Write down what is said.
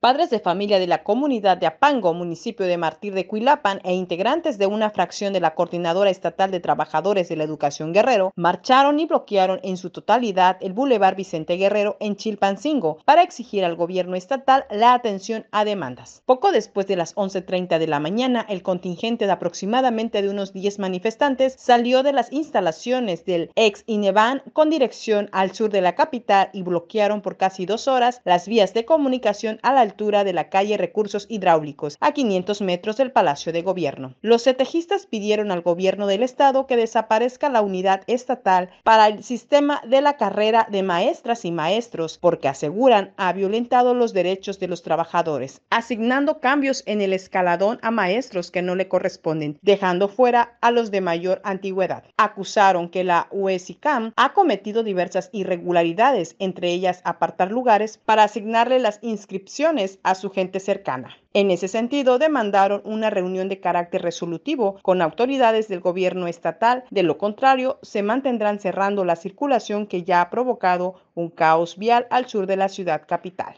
Padres de familia de la comunidad de Apango, municipio de Martir de Cuilapan, e integrantes de una fracción de la Coordinadora Estatal de Trabajadores de la Educación Guerrero marcharon y bloquearon en su totalidad el Boulevard Vicente Guerrero en Chilpancingo para exigir al gobierno estatal la atención a demandas. Poco después de las 11.30 de la mañana, el contingente de aproximadamente de unos 10 manifestantes salió de las instalaciones del ex INEVAN con dirección al sur de la capital y bloquearon por casi dos horas las vías de comunicación a la altura de la calle Recursos Hidráulicos, a 500 metros del Palacio de Gobierno. Los setejistas pidieron al gobierno del estado que desaparezca la unidad estatal para el sistema de la carrera de maestras y maestros, porque aseguran ha violentado los derechos de los trabajadores, asignando cambios en el escaladón a maestros que no le corresponden, dejando fuera a los de mayor antigüedad. Acusaron que la UESICAM ha cometido diversas irregularidades, entre ellas apartar lugares para asignarle las inscripciones a su gente cercana. En ese sentido, demandaron una reunión de carácter resolutivo con autoridades del gobierno estatal, de lo contrario, se mantendrán cerrando la circulación que ya ha provocado un caos vial al sur de la ciudad capital.